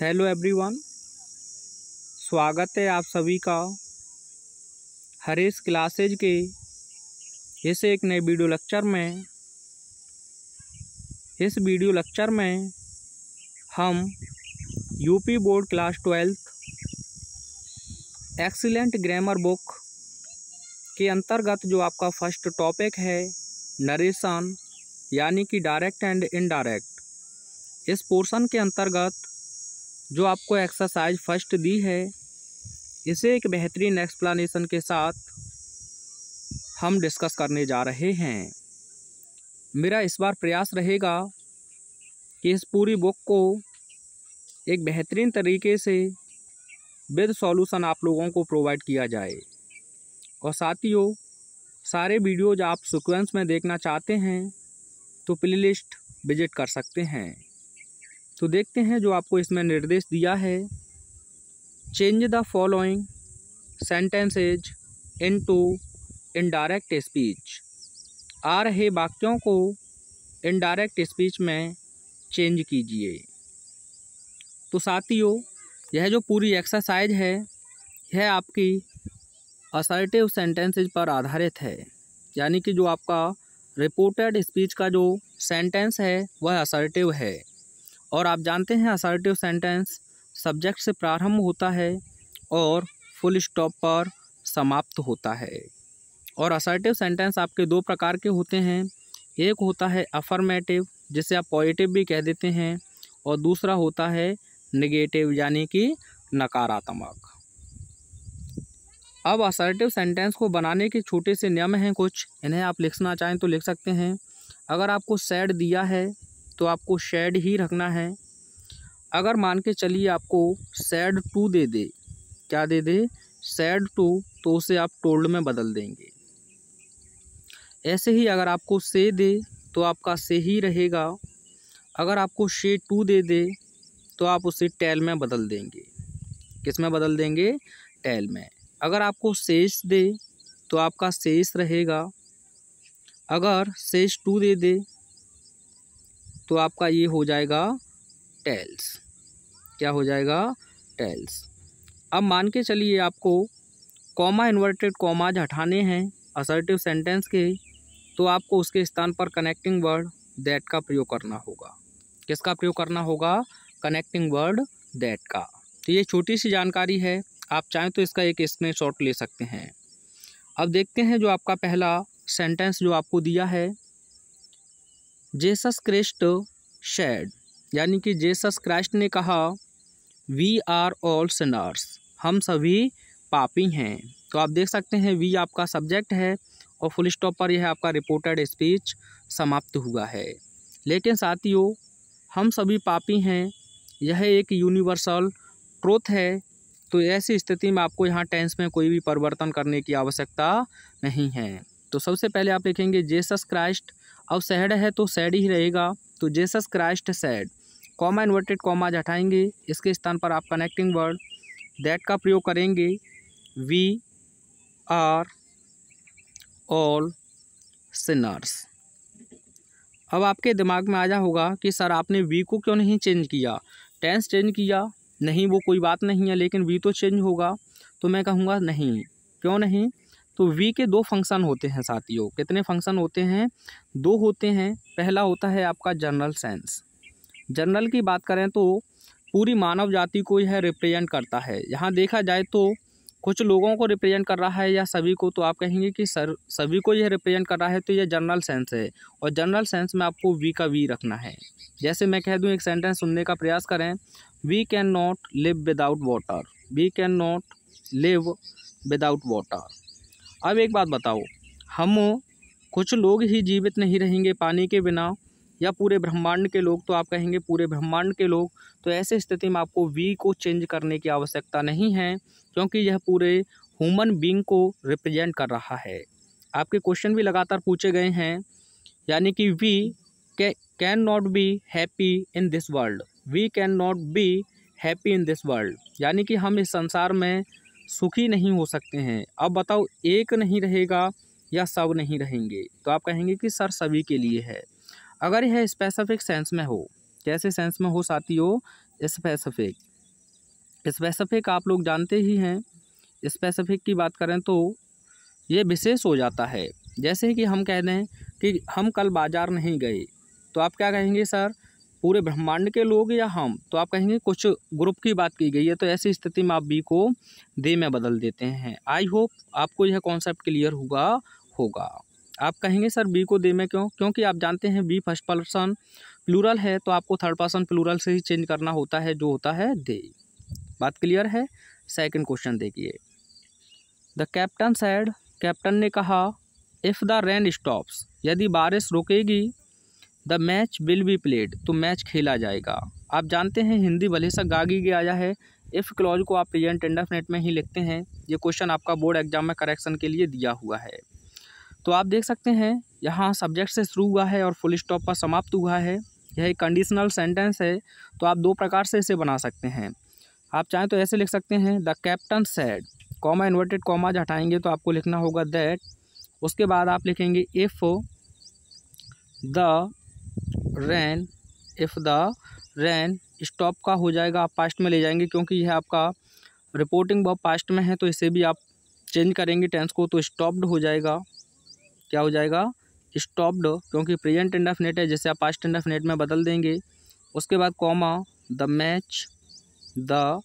Hello everyone स्वागत है आप सभी का हरेश क्लासेज के इस एक नए वीडियो लेक्चर में इस वीडियो लेक्चर में हम UP board class twelfth excellent grammar book के अंतर्गत जो आपका फर्स्ट टॉपिक है नरेशन यानी कि डायरेक्ट एंड इनडायरेक्ट इस पोर्शन के अंतर्गत जो आपको एक्सरसाइज फर्स्ट दी है इसे एक बेहतरीन एक्सप्लानेशन के साथ हम डिस्कस करने जा रहे हैं मेरा इस बार प्रयास रहेगा कि इस पूरी बुक को एक बेहतरीन तरीके से विद सॉल्यूशन आप लोगों को प्रोवाइड किया जाए और साथियों सारे वीडियोज आप सिक्वेंस में देखना चाहते हैं तो प्लेलिस्ट विजिट कर सकते हैं तो देखते हैं जो आपको इसमें निर्देश दिया है change the following sentences into indirect speech आ रहे वाक्यों को इनडायरेक्ट स्पीच में चेंज कीजिए तो साथियों यह जो पूरी एक्सरसाइज है यह आपकी असर्टिव सेंटेंसेज पर आधारित है यानी कि जो आपका रिपोर्टेड स्पीच का जो सेंटेंस है वह असर्टिव है और आप जानते हैं असर्टिव सेंटेंस सब्जेक्ट से प्रारंभ होता है और फुल स्टॉप पर समाप्त होता है और असर्टिव सेंटेंस आपके दो प्रकार के होते हैं एक होता है अफर्मेटिव जिसे आप पॉजिटिव भी कह देते हैं और दूसरा होता है नेगेटिव यानी कि नकारात्मक अब असर्टिव सेंटेंस को बनाने के छोटे से नियम हैं कुछ इन्हें आप लिखना चाहें तो लिख सकते हैं अगर आपको सैड दिया है तो आपको शेड ही रखना है अगर मान के चलिए आपको सैड टू दे दे क्या दे दे सैड टू तो उसे आप टोल्ड में बदल देंगे ऐसे ही अगर आपको से दे तो आपका से ही रहेगा अगर आपको शे टू दे दे तो आप उसे टेल में बदल देंगे किस में बदल देंगे टेल में अगर आपको शेष दे तो आपका शेष रहेगा अगर शेष टू दे दे तो आपका ये हो जाएगा टेल्स क्या हो जाएगा टेल्स अब मान के चलिए आपको कॉमा इन्वर्टेड कॉमाज हटाने हैं असर्टिव सेंटेंस के तो आपको उसके स्थान पर कनेक्टिंग वर्ड दैट का प्रयोग करना होगा किसका प्रयोग करना होगा कनेक्टिंग वर्ड दैट का तो ये छोटी सी जानकारी है आप चाहें तो इसका एक स्क्रीन ले सकते हैं अब देखते हैं जो आपका पहला सेंटेंस जो आपको दिया है जेसस क्रिस्ट शेड यानी कि जेसस क्राइस्ट ने कहा वी आर ऑल सिनर्स हम सभी पापी हैं तो आप देख सकते हैं वी आपका सब्जेक्ट है और फुल स्टॉप पर यह आपका रिपोर्टेड स्पीच समाप्त हुआ है लेकिन साथियों हम सभी पापी हैं यह एक यूनिवर्सल ट्रोथ है तो ऐसी स्थिति में आपको यहाँ टेंस में कोई भी परिवर्तन करने की आवश्यकता नहीं है तो सबसे पहले आप लिखेंगे जेसस क्राइस्ट अब सैड है तो सैड ही रहेगा तो Jesus Christ said comma inverted commas हटाएंगे इसके स्थान पर आप कनेक्टिंग वर्ड दैट का प्रयोग करेंगे वी आर ऑल सिनर्स अब आपके दिमाग में आ जा होगा कि सर आपने वी को क्यों नहीं चेंज किया टेंस चेंज किया नहीं वो कोई बात नहीं है लेकिन वी तो चेंज होगा तो मैं कहूँगा नहीं क्यों नहीं तो वी के दो फंक्शन होते हैं साथियों कितने फंक्शन होते हैं दो होते हैं पहला होता है आपका जनरल सेंस जनरल की बात करें तो पूरी मानव जाति को यह रिप्रेजेंट करता है यहाँ देखा जाए तो कुछ लोगों को रिप्रेजेंट कर रहा है या सभी को तो आप कहेंगे कि सर सभी को यह रिप्रेजेंट कर रहा है तो यह जनरल सेंस है और जनरल सेंस में आपको वी का वी रखना है जैसे मैं कह दूं एक सेंटेंस सुनने का प्रयास करें we can not live without water we can not live without water अब एक बात बताओ हम कुछ लोग ही जीवित नहीं रहेंगे पानी के बिना या पूरे ब्रह्मांड के लोग तो आप कहेंगे पूरे ब्रह्मांड के लोग तो ऐसे स्थिति में आपको वी को चेंज करने की आवश्यकता नहीं है क्योंकि यह पूरे ह्यूमन बींग को रिप्रेजेंट कर रहा है आपके क्वेश्चन भी लगातार पूछे गए हैं यानी कि we can not be happy in this world we can not be happy in this world यानी कि हम इस संसार में सुखी नहीं हो सकते हैं अब बताओ एक नहीं रहेगा या सब नहीं रहेंगे तो आप कहेंगे कि सर सभी के लिए है अगर यह स्पेसिफिक सेंस में हो कैसे सेंस में हो साथियों स्पेसिफिक स्पेसिफिक आप लोग जानते ही हैं स्पेसिफिक की बात करें तो ये विशेष हो जाता है जैसे कि हम कह दें कि हम कल बाज़ार नहीं गए तो आप क्या कहेंगे सर पूरे ब्रह्मांड के लोग या हम तो आप कहेंगे कुछ ग्रुप की बात की गई है तो ऐसी स्थिति में आप बी को दे में बदल देते हैं आई होप आपको यह कॉन्सेप्ट क्लियर हुआ होगा आप कहेंगे सर बी को दे में क्यों क्योंकि आप जानते हैं बी फर्स्ट पर्सन प्लूरल है तो आपको थर्ड पर्सन प्लूरल से ही चेंज करना होता है जो होता है दे बात क्लियर है सेकंड क्वेश्चन देखिए द कैप्टन सैड कैप्टन ने कहा इफ़ द रेन स्टॉप्स यदि बारिश रुकेगी the match will be played तो मैच खेला जाएगा आप जानते हैं हिंदी भले सा गागी गया आया है इफ़ क्लॉज को आप प्रेजेंट नेट में ही लिखते हैं ये क्वेश्चन आपका बोर्ड एग्जाम में करेक्शन के लिए दिया हुआ है तो आप देख सकते हैं यहाँ सब्जेक्ट से शुरू हुआ है और फुल स्टॉप पर समाप्त हुआ है यह एक कंडीशनल सेंटेंस है तो आप दो प्रकार से इसे बना सकते हैं आप चाहें तो ऐसे लिख सकते हैं the captain said comma inverted commas हटाएंगे तो आपको लिखना होगा दैट उसके बाद आप लिखेंगे if the rain if the rain stop का हो जाएगा आप पास्ट में ले जाएंगे क्योंकि यह आपका रिपोर्टिंग बहुत पास्ट में है तो इसे भी आप चेंज करेंगे टेंस को तो स्टॉप्ड हो जाएगा क्या हो जाएगा स्टॉप्ड क्योंकि प्रेजेंट इंडेफिनेट है जैसे आप पास्ट इंडेफिनेट में बदल देंगे उसके बाद comma the match the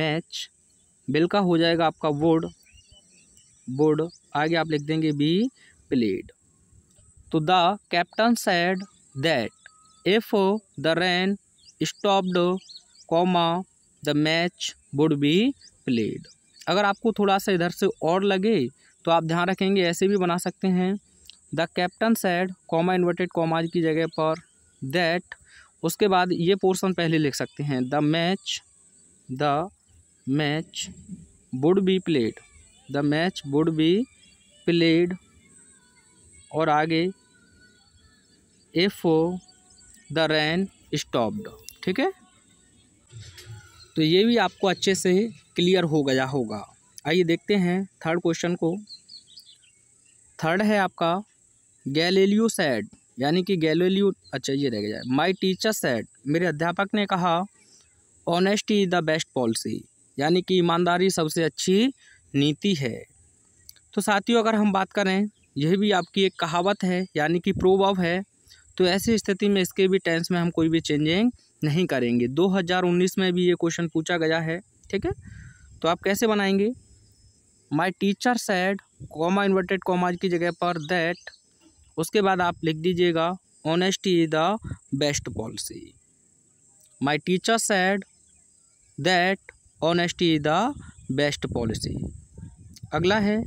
match will का हो जाएगा आपका वुड वुड आगे आप लिख देंगे बी प्लेड तो the captain said that if the rain stopped, comma the match would be played. अगर आपको थोड़ा सा इधर से और लगे तो आप ध्यान रखेंगे ऐसे भी बना सकते हैं the captain said comma inverted commas की जगह पर दैट उसके बाद ये पोर्शन पहले लिख सकते हैं the match the match would be played the match would be played और आगे एफ ओ द रैन स्टॉप्ड ठीक है तो ये भी आपको अच्छे से क्लियर हो गया होगा आइए देखते हैं थर्ड क्वेश्चन को थर्ड है आपका गैलेलियो सैड यानी कि गैलेलियो अच्छा ये रह गया माई टीचर सैड मेरे अध्यापक ने कहा honesty is the best policy यानी कि ईमानदारी सबसे अच्छी नीति है तो साथियों अगर हम बात करें यह भी आपकी एक कहावत है यानी कि प्रोवर्ब है तो ऐसी स्थिति में इसके भी टेंस में हम कोई भी चेंजिंग नहीं करेंगे 2019 में भी ये क्वेश्चन पूछा गया है ठीक है तो आप कैसे बनाएंगे my teacher said comma inverted comma की जगह पर दैट उसके बाद आप लिख दीजिएगा honesty is the best policy my teacher said that honesty is the best policy अगला है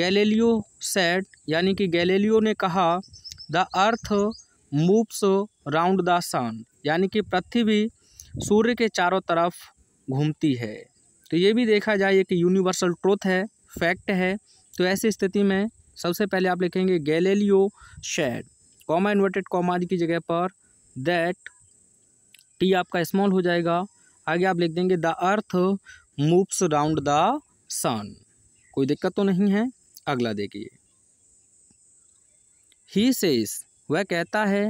गैलेलियो सेड यानी कि गैलेलियो ने कहा the earth moves round the sun यानी कि पृथ्वी सूर्य के चारों तरफ घूमती है तो ये भी देखा जाए एक यूनिवर्सल ट्रोथ है फैक्ट है तो ऐसी स्थिति में सबसे पहले आप लिखेंगे Galileo said comma inverted comma की जगह पर दैट टी आपका स्मॉल हो जाएगा आगे आप लिख देंगे the earth moves round the sun कोई दिक्कत तो नहीं है अगला देखिए ही सेज़ वह कहता है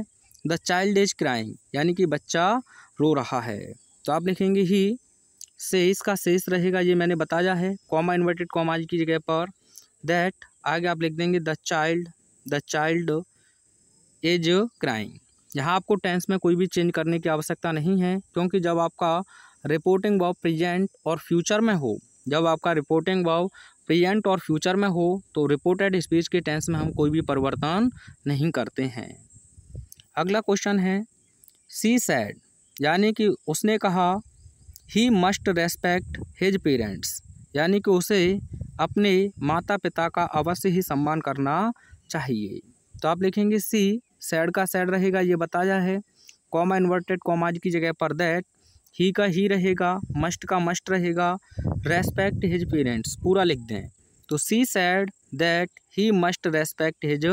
द चाइल्ड इज क्राइंग यानी कि बच्चा रो रहा है तो आप लिखेंगे ही से इसका शेष रहेगा ये मैंने बताया है कॉमा इन्वर्टेड कॉमा की जगह पर दैट आगे आप लिख देंगे the child the child is crying यहाँ आपको टेंस में कोई भी चेंज करने की आवश्यकता नहीं है क्योंकि जब आपका रिपोर्टिंग वाव प्रेजेंट और फ्यूचर में हो जब आपका रिपोर्टिंग वाव प्रेजेंट और फ्यूचर में हो तो रिपोर्टेड स्पीच के टेंस में हम कोई भी परिवर्तन नहीं करते हैं अगला क्वेश्चन है सी सैड यानी कि उसने कहा he must respect his parents यानी कि उसे अपने माता पिता का अवश्य ही सम्मान करना चाहिए तो आप लिखेंगे सी सैड का सैड रहेगा ये बताया है कॉमा इन्वर्टेड कॉमाज की जगह पर दैट ही का ही रहेगा मस्ट का मस्ट रहेगा रेस्पेक्ट हिज पेरेंट्स पूरा लिख दें तो she said that he must respect his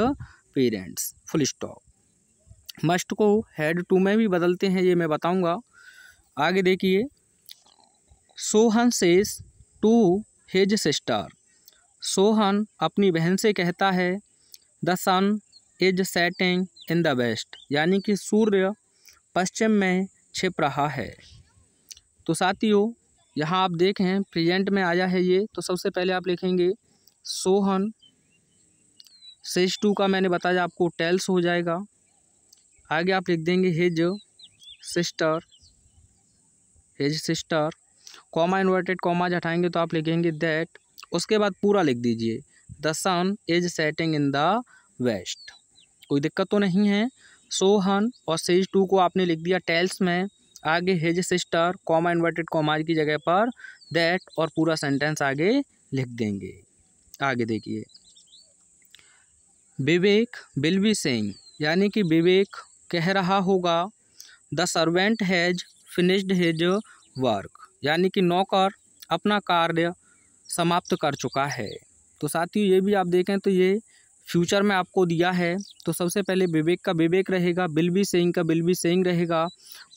parents full stop must को हेड टू में भी बदलते हैं ये मैं बताऊंगा आगे देखिए Sohan says to his sister Sohan अपनी बहन से कहता है the sun is setting in the west यानी कि सूर्य पश्चिम में छिप रहा है तो साथियों यहाँ आप देखें प्रेजेंट में आया है ये तो सबसे पहले आप लिखेंगे सोहन सेज टू का मैंने बताया आपको टेल्स हो जाएगा आगे आप लिख देंगे his sister his sister comma inverted commas हटाएंगे तो आप लिखेंगे दैट उसके बाद पूरा लिख दीजिए the sun is setting in the west कोई दिक्कत तो नहीं है सोहन और सेज टू को आपने लिख दिया टेल्स में आगे his sister comma inverted commas की जगह पर दैट और पूरा सेंटेंस आगे लिख देंगे आगे देखिए विवेक विल बी सेइंग यानी कि विवेक कह रहा होगा the servant has finished his work यानी कि नौकर अपना कार्य समाप्त कर चुका है तो साथियों ये भी आप देखें तो ये फ्यूचर में आपको दिया है तो सबसे पहले विवेक का विवेक रहेगा बिल बी सेइंग का बिल बी सेइंग रहेगा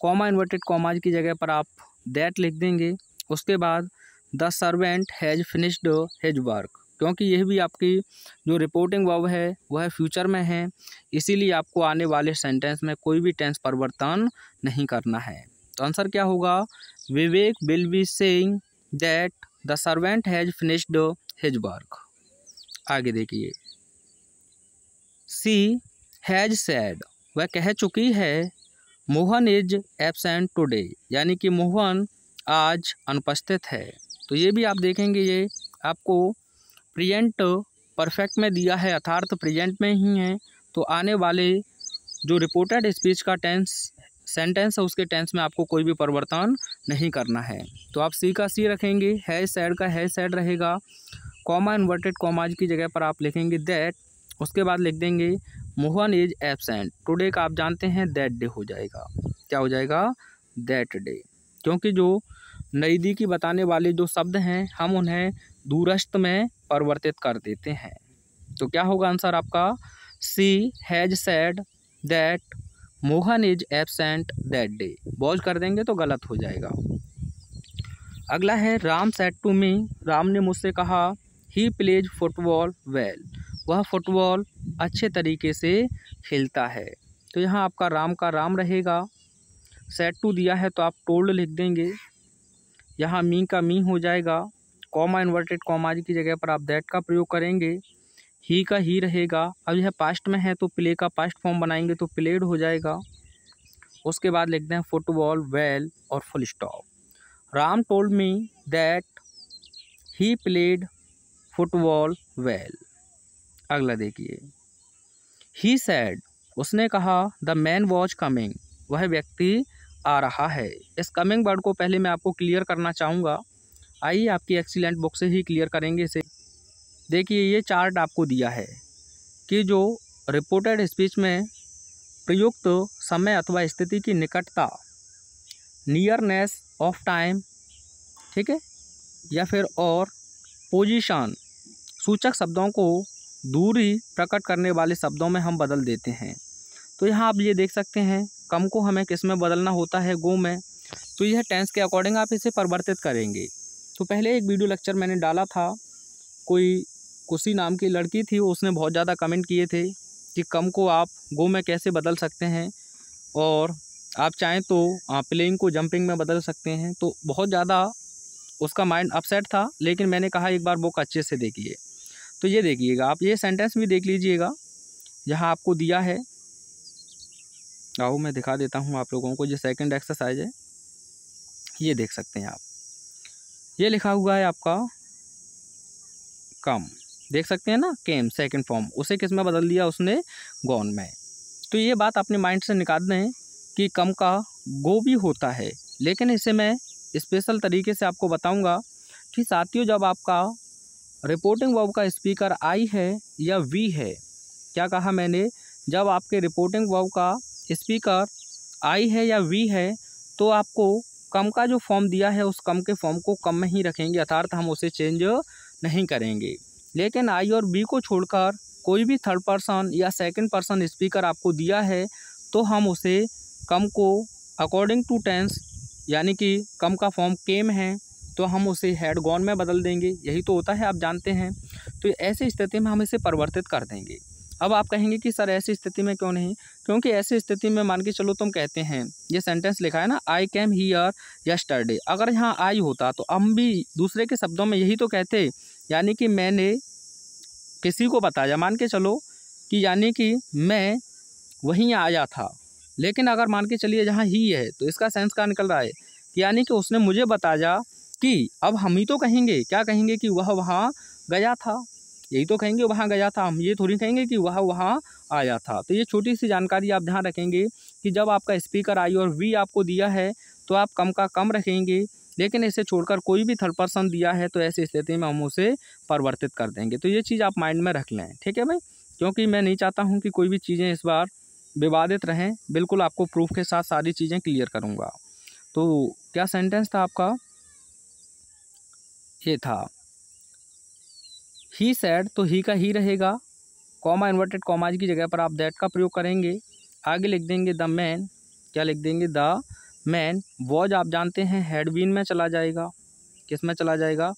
कॉमा इन्वर्टेड कॉमाज की जगह पर आप दैट लिख देंगे उसके बाद the servant has finished his work क्योंकि यह भी आपकी जो रिपोर्टिंग वर्ब है वह फ्यूचर में है इसीलिए आपको आने वाले सेंटेंस में कोई भी टेंस परिवर्तन नहीं करना है तो आंसर क्या होगा Vivek will be saying that the servant has finished his work आगे देखिए सी हैज सैड वह कह चुकी है मोहन इज एबसेंट टुडे यानी कि मोहन आज अनुपस्थित है तो ये भी आप देखेंगे ये आपको प्रियंट परफेक्ट में दिया है अर्थार्थ प्रेजेंट में ही है तो आने वाले जो रिपोर्टेड स्पीच का टेंस सेंटेंस है उसके टेंस में आपको कोई भी परिवर्तन नहीं करना है तो आप सी का सी रखेंगे है सैड का है सैड रहेगा कॉमा इन्वर्टेड कॉमाज की जगह पर आप लिखेंगे दैट उसके बाद लिख देंगे मोहन इज एबसेंट टुडे का आप जानते हैं दैट डे हो जाएगा क्या हो जाएगा दैट डे क्योंकि जो की बताने वाले जो शब्द हैं हम उन्हें दूरस्थ में परिवर्तित कर देते हैं तो क्या होगा आंसर आपका she has said that Mohan is absent that day was कर देंगे तो गलत हो जाएगा अगला है Ram said to me Ram ने मुझसे कहा ही प्लेज फुटबॉल वेल वह फुटबॉल अच्छे तरीके से खेलता है तो यहाँ आपका राम का राम रहेगा सेट टू दिया है तो आप टोल्ड लिख देंगे यहाँ मी का मी हो जाएगा कॉमा इन्वर्टेड कॉमाज की जगह पर आप दैट का प्रयोग करेंगे ही का ही रहेगा अब यह पास्ट में है तो प्ले का पास्ट फॉर्म बनाएंगे तो प्लेड हो जाएगा उसके बाद लिख दें फुटबॉल वेल और full stop Ram told me that he played football well अगला देखिए ही सैड उसने कहा द मैन वॉज कमिंग वह व्यक्ति आ रहा है इस कमिंग वर्ड को पहले मैं आपको क्लियर करना चाहूँगा आइए आपकी एक्सीलेंट बुक से ही क्लियर करेंगे इसे देखिए ये चार्ट आपको दिया है कि जो रिपोर्टेड स्पीच में प्रयुक्त समय अथवा स्थिति की निकटता नियरनेस ऑफ टाइम ठीक है या फिर और पोजीशन सूचक शब्दों को दूरी प्रकट करने वाले शब्दों में हम बदल देते हैं तो यहाँ आप ये देख सकते हैं कम को हमें किस में बदलना होता है गो में तो यह टेंस के अकॉर्डिंग आप इसे परिवर्तित करेंगे तो पहले एक वीडियो लेक्चर मैंने डाला था कोई कुशी नाम की लड़की थी उसने बहुत ज़्यादा कमेंट किए थे कि कम को आप गो में कैसे बदल सकते हैं और आप चाहें तो प्लेइंग को जंपिंग में बदल सकते हैं तो बहुत ज़्यादा उसका माइंड अपसेट था लेकिन मैंने कहा एक बार बुक अच्छे से देखिए तो ये देखिएगा आप ये सेंटेंस भी देख लीजिएगा जहाँ आपको दिया है आओ मैं दिखा देता हूँ आप लोगों को जो सेकंड एक्सरसाइज है ये देख सकते हैं आप ये लिखा हुआ है आपका कम देख सकते हैं ना केम सेकंड फॉर्म उसे किस में बदल दिया उसने गॉन में तो ये बात अपने माइंड से निकाल दें कि कम का गो भी होता है लेकिन इसे मैं स्पेशल तरीके से आपको बताऊँगा कि साथियों जब आपका रिपोर्टिंग वर्ब का स्पीकर आई है या वी है क्या कहा मैंने जब आपके रिपोर्टिंग वर्ब का स्पीकर आई है या वी है तो आपको कम का जो फॉर्म दिया है उस कम के फॉर्म को कम में ही रखेंगे अर्थात हम उसे चेंज नहीं करेंगे लेकिन आई और बी को छोड़कर कोई भी थर्ड पर्सन या सेकंड पर्सन स्पीकर आपको दिया है तो हम उसे कम को अकॉर्डिंग टू टेंस यानी कि कम का फॉर्म केम है तो हम उसे हेड गॉन में बदल देंगे यही तो होता है आप जानते हैं तो ऐसी स्थिति में हम इसे परिवर्तित कर देंगे अब आप कहेंगे कि सर ऐसी स्थिति में क्यों नहीं क्योंकि ऐसी स्थिति में मान के चलो तुम कहते हैं ये सेंटेंस लिखा है ना आई कैम हीयर यस्टरडे अगर यहाँ आई होता तो हम भी दूसरे के शब्दों में यही तो कहते यानी कि मैंने किसी को बताया मान के चलो कि यानी कि मैं वहीं आया था लेकिन अगर मान के चलिए जहाँ ही है तो इसका सेंस कहाँ निकल रहा है यानी कि उसने मुझे बताया कि अब हम ही तो कहेंगे क्या कहेंगे कि वह वहाँ गया था यही तो कहेंगे वहाँ गया था हम ये थोड़ी कहेंगे कि वह वहाँ आया था तो ये छोटी सी जानकारी आप ध्यान रखेंगे कि जब आपका स्पीकर आई और वी आपको दिया है तो आप कम का कम रखेंगे लेकिन इसे छोड़कर कोई भी थर्ड पर्सन दिया है तो ऐसी स्थिति में हम उसे परिवर्तित कर देंगे तो ये चीज़ आप माइंड में रख लें ठीक है भाई क्योंकि मैं नहीं चाहता हूँ कि कोई भी चीज़ें इस बार विवादित रहें बिल्कुल आपको प्रूफ के साथ सारी चीज़ें क्लियर करूँगा तो क्या सेंटेंस था आपका ये था ही सैड तो ही का ही रहेगा कॉमा इन्वर्टेड कॉमाज की जगह पर आप दैट का प्रयोग करेंगे आगे लिख देंगे द मैन क्या लिख देंगे द मैन वॉज आप जानते हैं हेड बीन में चला जाएगा किस में चला जाएगा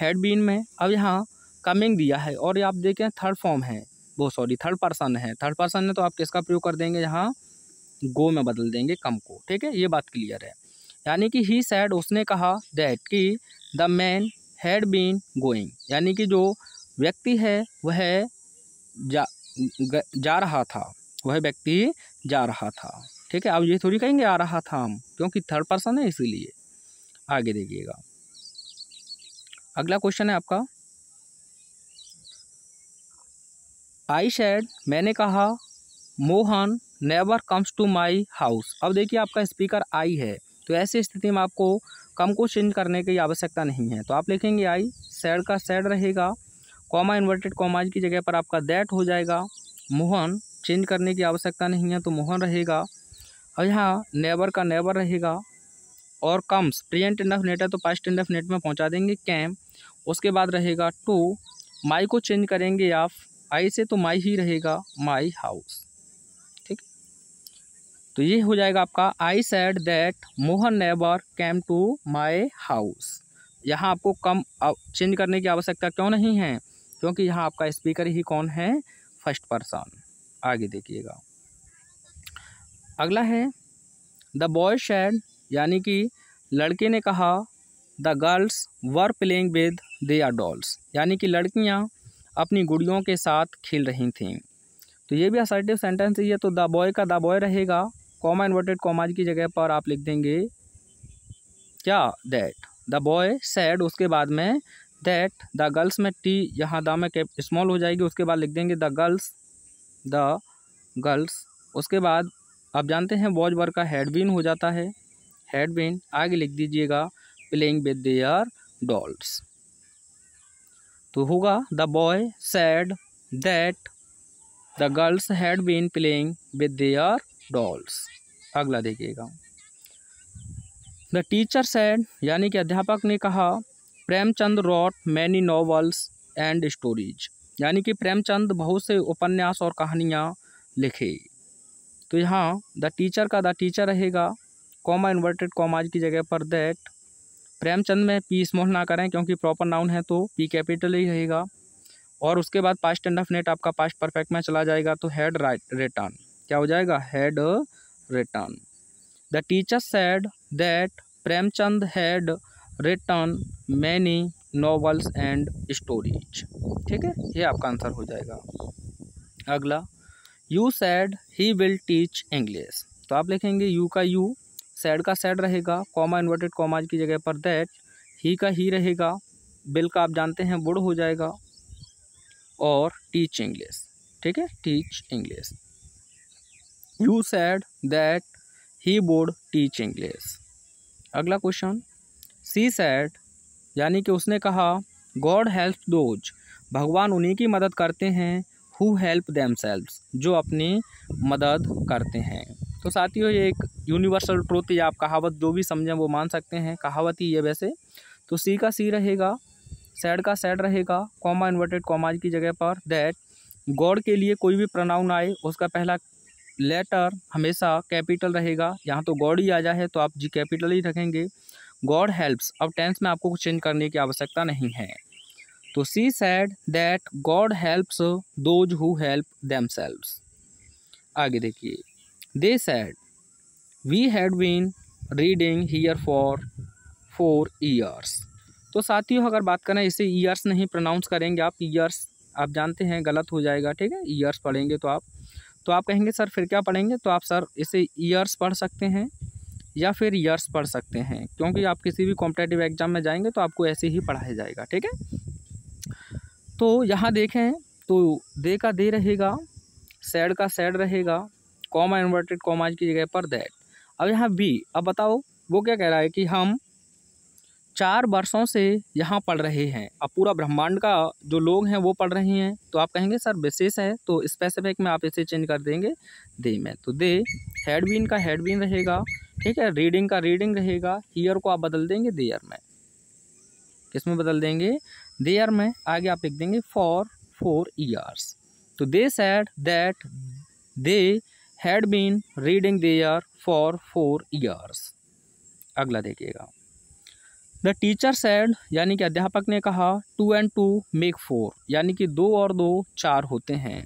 हेडबीन में अब यहाँ कमिंग दिया है और ये आप देखें थर्ड फॉर्म है वो सॉरी थर्ड पर्सन है थर्ड पर्सन है तो आप किसका प्रयोग कर देंगे यहाँ गो में बदल देंगे कम को ठीक है ये बात क्लियर है यानी कि ही सैड उसने कहा दैट कि the man had been going यानी कि जो व्यक्ति है वह जा जा रहा था वह व्यक्ति जा रहा था ठीक है अब ये थोड़ी कहेंगे आ रहा था हम क्योंकि थर्ड पर्सन है इसीलिए आगे देखिएगा अगला क्वेश्चन है आपका आई शेड मैंने कहा Mohan never comes to my house अब देखिए आपका स्पीकर आई है तो ऐसी स्थिति में आपको कम को चेंज करने की आवश्यकता नहीं है तो आप लिखेंगे आई सैड का सैड रहेगा कॉमा इन्वर्टेड कॉमाज की जगह पर आपका दैट हो जाएगा मोहन चेंज करने की आवश्यकता नहीं है तो मोहन रहेगा और यहाँ नेबर का नेबर रहेगा और कम्स प्रेजेंट इंडफ नेट है तो पास्ट इंडफ नेट में पहुँचा देंगे कैम उसके बाद रहेगा टू माई को चेंज करेंगे आप आई से तो माई ही रहेगा माई हाउस तो ये हो जाएगा आपका I said that Mohan never came to my house यहाँ आपको कम चेंज करने की आवश्यकता क्यों नहीं है क्योंकि यहाँ आपका स्पीकर ही कौन है फर्स्ट पर्सन आगे देखिएगा अगला है द बॉय शेड यानी कि लड़के ने कहा the girls were playing with their dolls यानी कि लड़कियाँ अपनी गुड़ियों के साथ खेल रही थीं तो ये भी असर्टिव सेंटेंस ही है तो द बॉय का द बॉय रहेगा कॉमा इन्वर्टेड कॉमाज की जगह पर आप लिख देंगे क्या दैट द बॉय सैड उसके बाद में दैट द गर्ल्स में टी यहाँ दाम में कैप स्मॉल हो जाएगी उसके बाद लिख देंगे द गर्ल्स द गर्ल्स उसके बाद आप जानते हैं बॉज वर्क का हेडबिन हो जाता है हेडबिन आगे लिख दीजिएगा प्लेइंग विद देयर डॉल्स तो होगा the boy said that the girls had been playing with their dolls अगला देखिएगा द टीचर सैड यानी कि अध्यापक ने कहा Premchand wrote many novels and stories यानी कि प्रेमचंद बहुत से उपन्यास और कहानियाँ लिखे तो यहाँ द टीचर का द टीचर रहेगा कॉमा इन्वर्टेड कॉमाज की जगह पर दैट प्रेमचंद में पी स्मोल ना करें क्योंकि प्रॉपर नाउन है तो पी कैपिटल ही रहेगा और उसके बाद past indefinite past perfect में चला जाएगा तो हेड राइट रिटर्न क्या हो जाएगा had written the teacher said that Premchand had written many novels and stories ठीक है ये आपका आंसर हो जाएगा अगला you said he will teach English तो आप लिखेंगे यू का यू सैड का सैड रहेगा कॉमा इन्वर्टेड कॉमाज की जगह पर दैट ही का ही रहेगा बिल का आप जानते हैं बुढ़ हो जाएगा और टीच इंग्लिश ठीक है teach English you said that he बोर्ड टीच इंग्लिस अगला क्वेश्चन सी सैड यानी कि उसने कहा गॉड हेल्प दोज भगवान उन्हीं की मदद करते हैं हु हेल्प दैम जो अपनी मदद करते हैं तो साथियों ये एक यूनिवर्सल ट्रोथ या आप कहावत जो भी समझें वो मान सकते हैं कहावत ही है वैसे तो सी का सी रहेगा सैड का सैड रहेगा कॉमा इन्वर्टेड कॉमाज की जगह पर दैट गॉड के लिए कोई भी प्रनाउन आए उसका पहला लेटर हमेशा कैपिटल रहेगा यहाँ तो गॉड ही आ जाए तो आप जी कैपिटल ही रखेंगे गॉड हेल्प्स अब टेंस में आपको कुछ चेंज करने की आवश्यकता नहीं है तो she said that God helps those who help them आगे देखिए they said we had been reading here for four years तो साथियों अगर बात करें इसे ईयर्स नहीं प्रोनाउंस करेंगे आप ईयर्स आप जानते हैं गलत हो जाएगा ठीक है ईयर्स पढ़ेंगे तो आप तो आप कहेंगे सर फिर क्या पढ़ेंगे तो आप सर इसे ईयर्स पढ़ सकते हैं या फिर ईयर्स पढ़ सकते हैं क्योंकि आप किसी भी कॉम्पिटेटिव एग्ज़ाम में जाएंगे तो आपको ऐसे ही पढ़ाया जाएगा ठीक है तो यहाँ देखें तो दे का दे रहेगा सैड का सैड रहेगा कॉमा इन्वर्टेड कॉमाज की जगह पर दैट अब यहाँ बी अब बताओ वो क्या कह रहा है कि हम चार वर्षों से यहाँ पढ़ रहे हैं अब पूरा ब्रह्मांड का जो लोग हैं वो पढ़ रहे हैं तो आप कहेंगे सर विशेष है तो स्पेसिफिक में आप इसे चेंज कर देंगे दे में तो दे हेडबिन का हेडबिन रहेगा ठीक है रीडिंग का रीडिंग रहेगा हीयर को आप बदल देंगे देयर में किस में बदल देंगे देयर में आगे आप लिख देंगे फॉर फोर ईयर्स तो they said that they had been reading there for four years अगला देखिएगा द टीचर सैड यानी कि अध्यापक ने कहा two and two make four यानी कि दो और दो चार होते हैं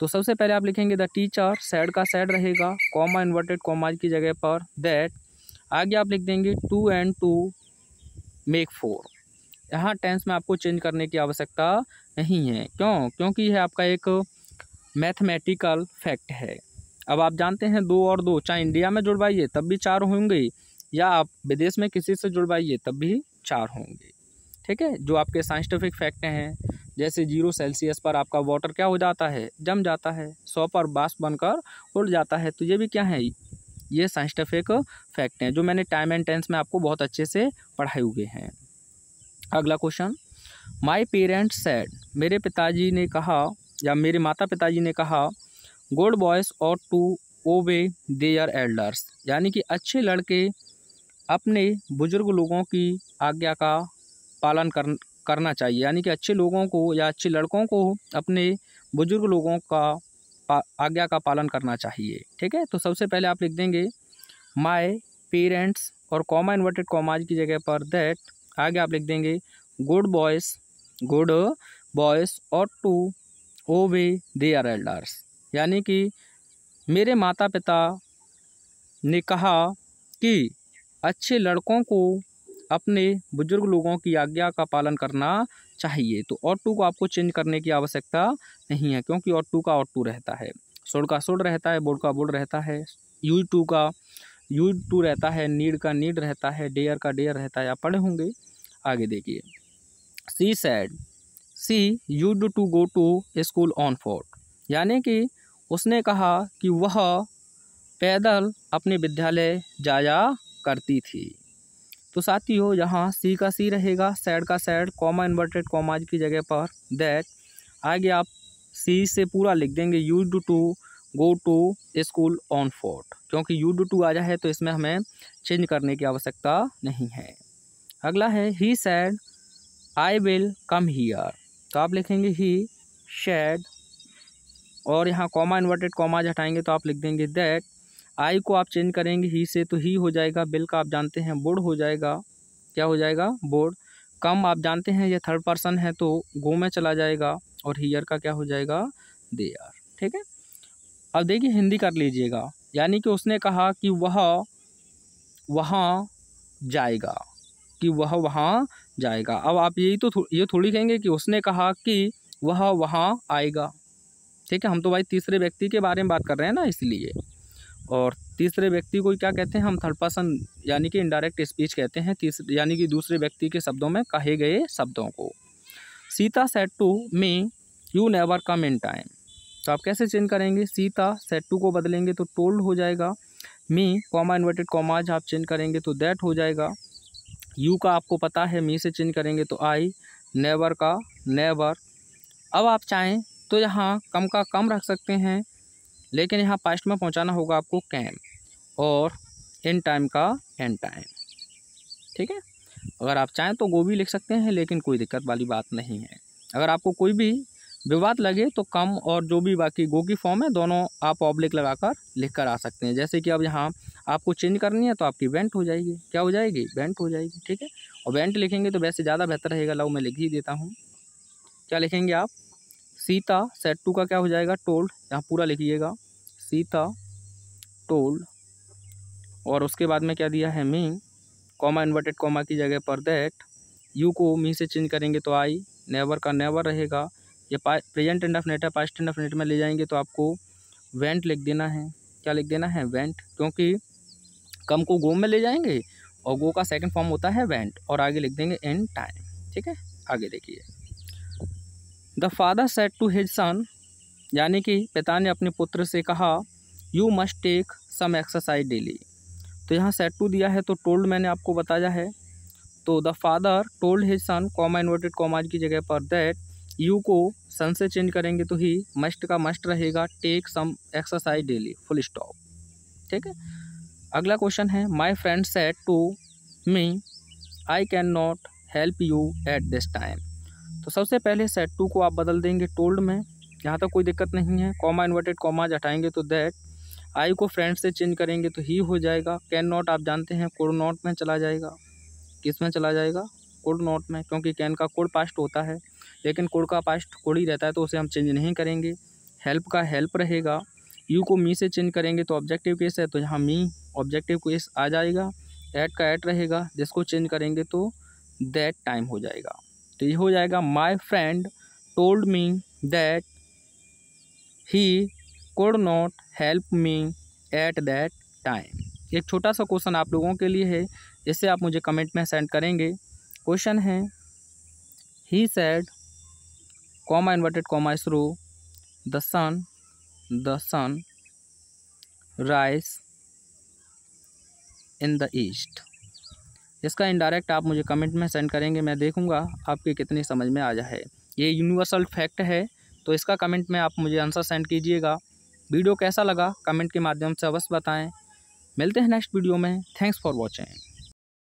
तो सबसे पहले आप लिखेंगे द टीचर सैड का सैड रहेगा कॉमा इन्वर्टेड कॉमा की जगह पर दैट आगे आप लिख देंगे two and two make four यहाँ टेंस में आपको चेंज करने की आवश्यकता नहीं है क्यों क्योंकि यह आपका एक मैथमेटिकल फैक्ट है अब आप जानते हैं दो और दो चाहे इंडिया में जुड़वाइए तब भी चार होंगे या आप विदेश में किसी से जुड़वाइए तब भी चार होंगे ठीक है जो आपके साइंटिफिक फैक्ट हैं जैसे जीरो सेल्सियस पर आपका वाटर क्या हो जाता है जम जाता है सौ पर बास बनकर उड़ जाता है तो ये भी क्या है ये साइंटिफिक फैक्ट हैं जो मैंने टाइम एंड टेंस में आपको बहुत अच्छे से पढ़ाए हुए हैं अगला क्वेश्चन माई पेरेंट्स सैड मेरे पिताजी ने कहा या मेरे माता पिताजी ने कहा good boys ought to obey their elders यानी कि अच्छे लड़के अपने बुज़ुर्ग लोगों की आज्ञा का पालन कर करना चाहिए यानी कि अच्छे लोगों को या अच्छे लड़कों को अपने बुज़ुर्ग लोगों का आज्ञा का पालन करना चाहिए ठीक है तो सबसे पहले आप लिख देंगे माय पेरेंट्स और कॉमा इन्वर्टेड कॉमाज की जगह पर दैट आगे आप लिख देंगे good boys good boys ought to obey their elders यानी कि मेरे माता पिता ने कहा कि अच्छे लड़कों को अपने बुज़ुर्ग लोगों की आज्ञा का पालन करना चाहिए तो और टू को आपको चेंज करने की आवश्यकता नहीं है क्योंकि और टू का और टू रहता है सोड का सोड रहता है बोर्ड का बोर्ड रहता है यू टू का यू टू रहता है नीड का नीड रहता है डेयर का डेयर रहता है आप पढ़े होंगे आगे देखिए she said she you do to go to school on foot यानी कि उसने कहा कि वह पैदल अपने विद्यालय जाया करती थी तो साथियों यहाँ सी का सी रहेगा सैड का सैड कॉमा इन्वर्टेड कॉमाज की जगह पर दैट आगे आप सी से पूरा लिख देंगे you do to go to school on foot क्योंकि यू डू टू आ जाए तो इसमें हमें चेंज करने की आवश्यकता नहीं है अगला है he said I will come here तो आप लिखेंगे ही शेड और यहाँ कॉमा इन्वर्टेड कॉमाज हटाएंगे तो आप लिख देंगे दैट आई को आप चेंज करेंगे ही से तो ही हो जाएगा बिल का आप जानते हैं बोर्ड हो जाएगा क्या हो जाएगा बोर्ड कम आप जानते हैं ये थर्ड पर्सन है तो गो में चला जाएगा और हीयर का क्या हो जाएगा दे आर ठीक है अब देखिए हिंदी कर लीजिएगा यानी कि उसने कहा कि वह वहाँ जाएगा कि वह वहाँ जाएगा अब आप यही तो थो, ये थोड़ी कहेंगे कि उसने कहा कि वह वहाँ आएगा ठीक है हम तो भाई तीसरे व्यक्ति के बारे में बात कर रहे हैं ना इसलिए और तीसरे व्यक्ति को क्या कहते हैं हम थर्ड पर्सन यानी कि इनडायरेक्ट स्पीच कहते हैं तीसरे यानी कि दूसरे व्यक्ति के शब्दों में कहे गए शब्दों को Sita said to me you never come in time तो आप कैसे चेंज करेंगे सीता सेट टू को बदलेंगे तो टोल्ड हो जाएगा मी कॉमा इन्वर्टेड कॉमाज आप चेंज करेंगे तो दैट हो जाएगा यू का आपको पता है मी से चेंज करेंगे तो आई नेवर का नेवर अब आप चाहें तो यहाँ कम का कम रख सकते हैं लेकिन यहाँ पास्ट में पहुँचाना होगा आपको कैम और इन टाइम का एन टाइम ठीक है अगर आप चाहें तो वो भी लिख सकते हैं लेकिन कोई दिक्कत वाली बात नहीं है अगर आपको कोई भी विवाद लगे तो कम और जो भी बाकी गो की फॉर्म है दोनों आप ऑब्लिक लगाकर लिख कर आ सकते हैं जैसे कि अब यहाँ आपको चेंज करनी है तो आपकी वेंट हो जाएगी क्या हो जाएगी वेंट हो जाएगी ठीक है और वेंट लिखेंगे तो वैसे ज़्यादा बेहतर रहेगा लव मैं लिख ही देता हूँ क्या लिखेंगे आप सीता सेट टू का क्या हो जाएगा टोल्ड यहाँ पूरा लिखिएगा सीता टोल्ड और उसके बाद में क्या दिया है मी कॉमा इन्वर्टेड कॉमा की जगह पर दैट यू को मी से चेंज करेंगे तो आई नेवर का नेवर रहेगा ये प्रेजेंट एंड ऑफ नेट है पास्ट एंड ऑफ नेट में ले जाएंगे तो आपको वेंट लिख देना है क्या लिख देना है वेंट क्योंकि कम को गो में ले जाएंगे और गो का सेकंड फॉर्म होता है वेंट और आगे लिख देंगे एंड टाइम ठीक है आगे देखिए the father said to his son यानी कि पिता ने अपने पुत्र से कहा you must take some exercise daily तो यहाँ सेट टू दिया है तो टोल्ड मैंने आपको बताया है तो the father told his son comma inverted commas की जगह पर दैट यू को सन से चेंज करेंगे तो ही मस्ट का मस्ट रहेगा take some exercise daily full stop ठीक है अगला क्वेश्चन है my friend said to me I can not help you at this time तो सबसे पहले सेट टू को आप बदल देंगे टोल्ड में यहाँ तक कोई दिक्कत नहीं है कॉमा इन्वर्टेड कॉमाज हटाएंगे तो दैट आई को फ्रेंड से चेंज करेंगे तो ही हो जाएगा कैन नॉट आप जानते हैं कोड नॉट में चला जाएगा किस में चला जाएगा कोड नॉट में क्योंकि कैन का कोड पास्ट होता है लेकिन कोड का पास्ट कोड ही रहता है तो उसे हम चेंज नहीं करेंगे हेल्प का हेल्प रहेगा यू को मी से चेंज करेंगे तो ऑब्जेक्टिव केस है तो यहाँ मी ऑब्जेक्टिव केस आ जाएगा एट का एट रहेगा जिसको चेंज करेंगे तो दैट टाइम हो जाएगा तो ये हो जाएगा my friend told me that he could not help me at that time एक छोटा सा क्वेश्चन आप लोगों के लिए है जिसे आप मुझे कमेंट में सेंड करेंगे क्वेश्चन है he said comma inverted comma स्रो the sun the sun rise in the east इसका इनडायरेक्ट आप मुझे कमेंट में सेंड करेंगे मैं देखूँगा आपकी कितनी समझ में आ जाए ये यूनिवर्सल फैक्ट है तो इसका कमेंट में आप मुझे आंसर सेंड कीजिएगा वीडियो कैसा लगा कमेंट के माध्यम से अवश्य बताएं मिलते हैं नेक्स्ट वीडियो में थैंक्स फॉर वॉचिंग